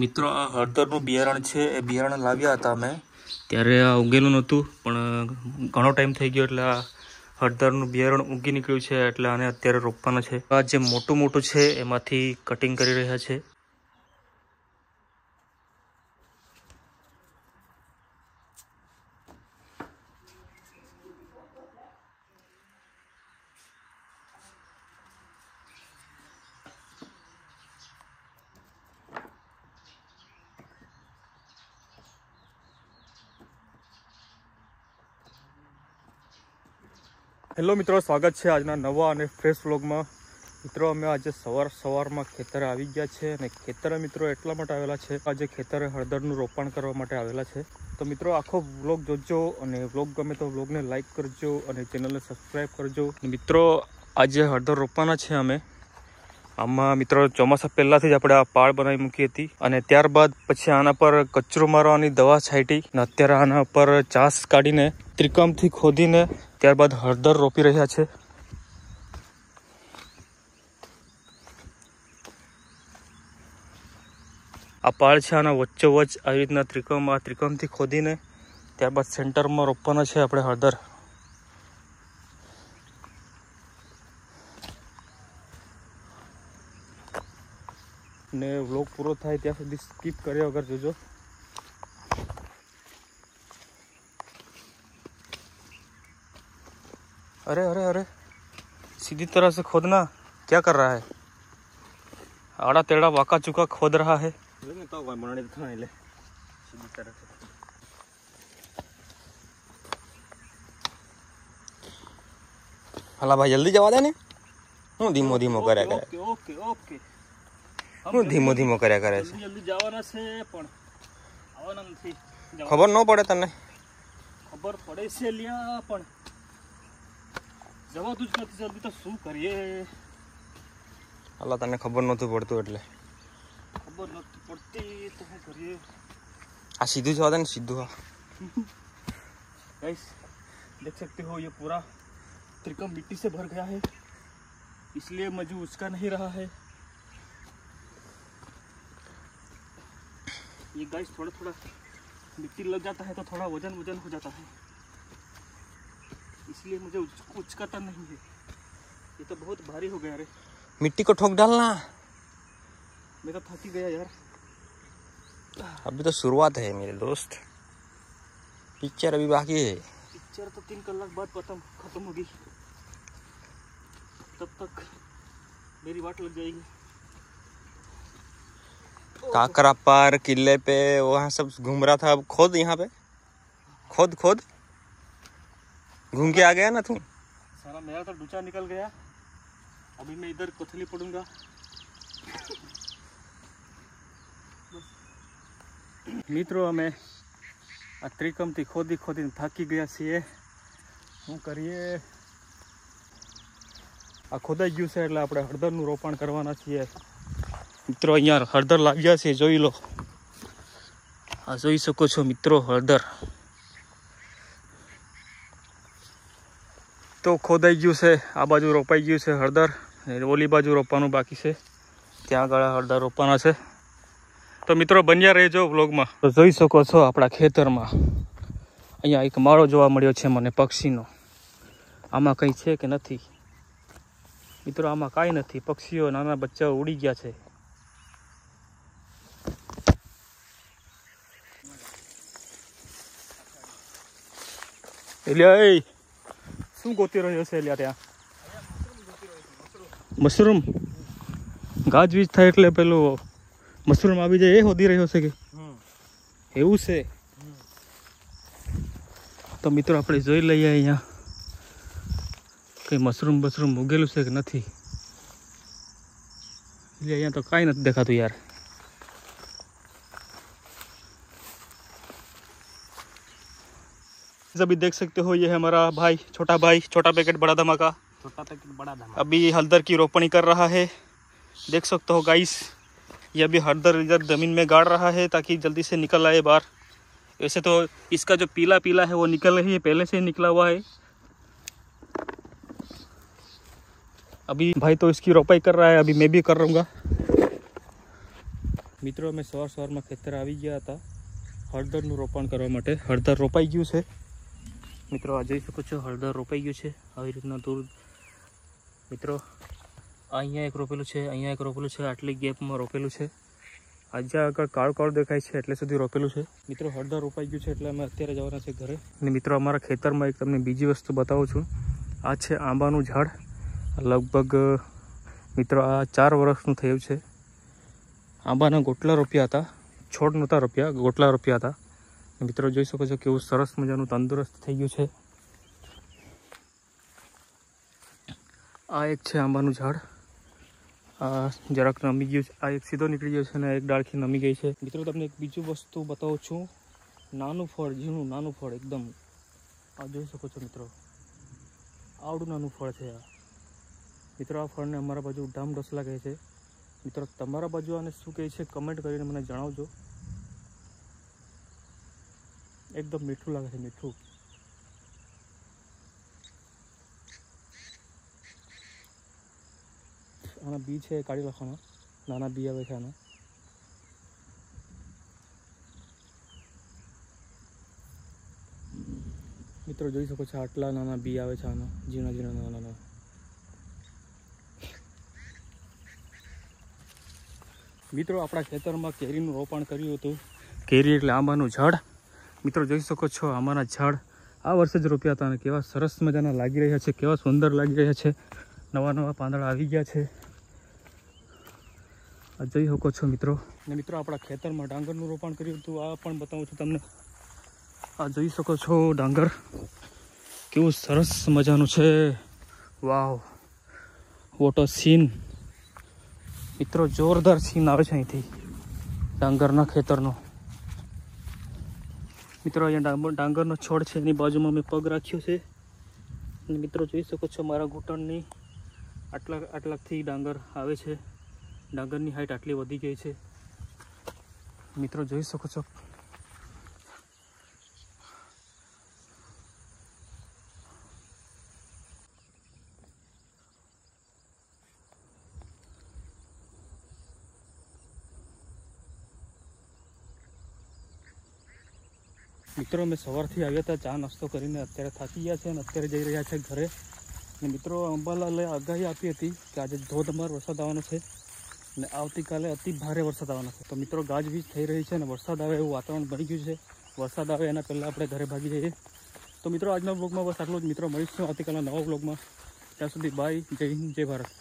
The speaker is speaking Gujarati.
મિત્રો આ હળદરનું બિયારણ છે એ બિયારણ લાવ્યા હતા અમે ત્યારે આ ઉગેલું નહોતું પણ ઘણો ટાઈમ થઈ ગયો એટલે આ હળદરનું બિયારણ ઉગી નીકળ્યું છે એટલે આને અત્યારે રોપવાના છે આ જે મોટું મોટું છે એમાંથી કટિંગ કરી રહ્યા છે હેલો મિત્રો સ્વાગત છે આજના નવા અને ફ્રેશ વ્લોગમાં મિત્રો અમે આજે સવાર સવારમાં ખેતરે આવી ગયા છે અને ખેતરે મિત્રો એટલા માટે આવેલા છે આજે ખેતરે હળદરનું રોપણ કરવા માટે આવેલા છે તો મિત્રો આખો વ્લોગ જોજો અને વ્લોગ ગમે તો વ્લોગને લાઇક કરજો અને ચેનલને સબસ્ક્રાઈબ કરજો મિત્રો આજે હળદર રોપવાના છે અમે આમાં મિત્રો ચોમાસા પહેલાંથી જ આપણે આ પાળ બનાવી મૂકી હતી અને ત્યારબાદ પછી આના પર કચરો મારવાની દવા છાંટી અને અત્યારે આના પર ચાસ કાઢીને ત્રિકમથી ખોદીને ત્યારબાદ હળદર રોપી રહ્યા છે આ પાળ છે આના વચ્ચોવચ્ચ આવી રીતના ત્રિકોણ આ ત્રિકોણથી ખોદીને ત્યારબાદ સેન્ટરમાં રોપવાના છે આપણે હળદર ને વ્લોગ પૂરો થાય ત્યાં સુધી સ્કીપ કર્યા વગર જોજો अरे अरे अरे सीधी तरह से खोदना क्या कर रहा है आड़ा टेढ़ा वाका चुका खोद रहा है तो हला भाई जल्दी जवा देने હું ધીમો ધીમો કર્યા કરે ઓકે ઓકે ધીમો ધીમો કર્યા કરે છે જલ્દી જવાના છે પણ ખબર ન પડે તને ખબર પડે છે લ્યા પણ अल्लाह तने खबर નથી જલ્દી તો શું કરીએ અલા તને ખબર નહોતું પડતું એટલે ખબર નહોતી પડતી તો શું કરીએ गाइस देख सकते हो ये पूरा त्रिकम मिट्टी से भर गया है इसलिए मजू उसका नहीं रहा है ये गाइस थोड़ा थोड़ा मिट्टी लग जाता है तो थोड़ा वजन वजन हो जाता है इसलिए मुझे उचकाता नहीं है ये तो बहुत भारी हो गया रे मिट्टी को ठोक डालना मैं तो थक गया यार अभी तो शुरुआत है मेरे दोस्त पिक्चर अभी बाकी है पिक्चर तो तीन कलाक बाद खत्म खत्म होगी तब तक मेरी वाट लग जाएगी काकरा पार किले पे वहाँ सब घूम रहा था अब खुद यहाँ पे खुद खुद घूम के आ गया ना तू सारा मेरा तो डूचा निकल गया अभी मैं इधर कोथली पड़ूंगा મિત્રો અમે આ ત્રિકમથી ખોદી ખોદીને થાકી ગયા છીએ શું કરીએ આ ખોદાઈ ગયું છે એટલે આપણે હળદરનું રોપણ કરવાના છીએ મિત્રો અહીંયા હળદર લાગ્યા છે જોઈ લો આ જોઈ શકો છો મિત્રો હળદર તો ખોદાઈ ગયું છે આ બાજુ રોપાઈ ગયું છે હળદર ઓલી બાજુ રોપવાનું બાકી છે ત્યાં આગળ હળદર રોપવાના છે તો મિત્રો બન્યા રહેજો વ્લોગમાં તો જોઈ શકો છો આપણા ખેતરમાં અહીંયા એક માળો જોવા મળ્યો છે મને પક્ષીનો આમાં કંઈ છે કે નથી મિત્રો આમાં કાંઈ નથી પક્ષીઓ નાના બચ્ચાઓ ઉડી ગયા છે એટલે શું ગોતી રહ્યો છે એટલે ત્યાં મશરૂમ ગાજવીજ થાય એટલે પેલું મશરૂમ આવી જાય એ હોદી રહ્યો છે કે એવું છે તો મિત્રો આપણે જોઈ લઈએ અહીંયા કંઈ મશરૂમ બશરૂમ ઉગેલું છે કે નથી એટલે અહીંયા તો કાંઈ નથી દેખાતું યાર अभी देख सकते हो ये है हमारा भाई छोटा भाई छोटा पैकेट बड़ा धमाका छोटा पैकेट बड़ा धमाका अभी हल्दर की रोपणी कर रहा है देख सकते हो गाइस ये अभी हल्दर इधर ज़मीन में गाड़ रहा है ताकि जल्दी से निकल आए बाहर वैसे तो इसका जो पीला पीला है वो निकल रही है पहले से ही निकला हुआ है अभी भाई तो इसकी रोपाई कर रहा है अभी मैं भी कर रहूँगा મિત્રો અમે સવાર સવારમાં ખેતર આવી ગયા હતા હળદરનું રોપણ કરવા માટે हरदर रोपाई ગયું है મિત્રો આ જોઈ શકો છો હળદર રોપાઈ ગયું છે આવી રીતના દૂર મિત્રો અહીંયા એક રોપેલું છે અહીંયા એક રોપેલું છે આટલી ગેપમાં રોપેલું છે આજે આગળ કાળ કાળ દેખાય છે એટલે સુધી રોપેલું છે મિત્રો હળદર રોપાઈ ગયું છે એટલે અમે અત્યારે જવાના છે ઘરે અને મિત્રો અમારા ખેતરમાં એક તમને બીજી વસ્તુ બતાવું છું આ છે આંબાનું ઝાડ લગભગ મિત્રો આ ચાર વર્ષનું થયું છે આંબાના ગોટલા રોપ્યા હતા છોડ નહોતા રોપ્યા ગોટલા રોપ્યા હતા મિત્રો જોઈ શકો છો કેવું સરસ મજાનું તંદુરસ્ત થઈ ગયું છે આ એક છે આંબાનું ઝાડ આ જરાક નમી ગયું છે આ એક સીધો નીકળી ગયો છે અને એક ડાળખી નમી ગઈ છે મિત્રો તમને એક બીજું વસ્તુ બતાવું છું નાનું ફળ ઝીણું નાનું ફળ એકદમ આ જોઈ શકો છો મિત્રો આવડું નાનું ફળ છે આ મિત્રો આ ફળને અમારા બાજુ ડામ ડોસલા કહે છે મિત્રો તમારા બાજુ આને શું કહે છે કમેન્ટ કરીને મને જણાવજો એકદમ મીઠું લાગે છે મીઠું આના બી છે કાઢી નાખવાના નાના બી આવે છે આના મિત્રો જોઈ શકો છો આટલા નાના બી આવે છે આના ઝીણા ઝીણા નાના નાના મિત્રો આપણા ખેતરમાં કેરીનું રોપણ કર્યું હતું કેરી એટલે આંબાનું ઝાડ મિત્રો જોઈ શકો છો આમાંના ઝાડ આ વર્ષે જ રોપ્યા હતા અને કેવા સરસ મજાના લાગી રહ્યા છે કેવા સુંદર લાગી રહ્યા છે નવા નવા પાંદડા આવી ગયા છે આ જોઈ શકો છો મિત્રો અને મિત્રો આપણા ખેતરમાં ડાંગરનું રોપણ કર્યું હતું આ પણ બતાવું છું તમને આ જોઈ શકો છો ડાંગર કેવું સરસ મજાનું છે વાવ વોટો સીન મિત્રો જોરદાર સીન આવે છે અહીંથી ડાંગરના ખેતરનો મિત્રો અહીંયા ડાંગરનો છોડ છે એની બાજુમાં મેં પગ રાખ્યો છે અને મિત્રો જોઈ શકો છો મારા ઘૂંટણની આટલા આટલાથી ડાંગર આવે છે ડાંગરની હાઈટ આટલી વધી ગઈ છે મિત્રો જોઈ શકો છો મિત્રો અમે સવારથી આવ્યા હતા ચા નાસ્તો કરીને અત્યારે થાકી ગયા છે અને અત્યારે જઈ રહ્યા છે ઘરે અને મિત્રો અંબાલાલે આગાહી આપી હતી કે આજે ધોધમાર વરસાદ આવવાનો છે અને આવતીકાલે અતિ ભારે વરસાદ આવવાનો છે તો મિત્રો ગાજવીજ થઈ રહી છે અને વરસાદ આવે એવું વાતાવરણ બની ગયું છે વરસાદ આવે એના પહેલાં આપણે ઘરે ભાગી જઈએ તો મિત્રો આજના બ્લોગમાં બસ આટલું જ મિત્રો મળીશું આવતીકાલના નવા બ્લોગમાં ત્યાં સુધી બાય જય હિન્દ જય ભારત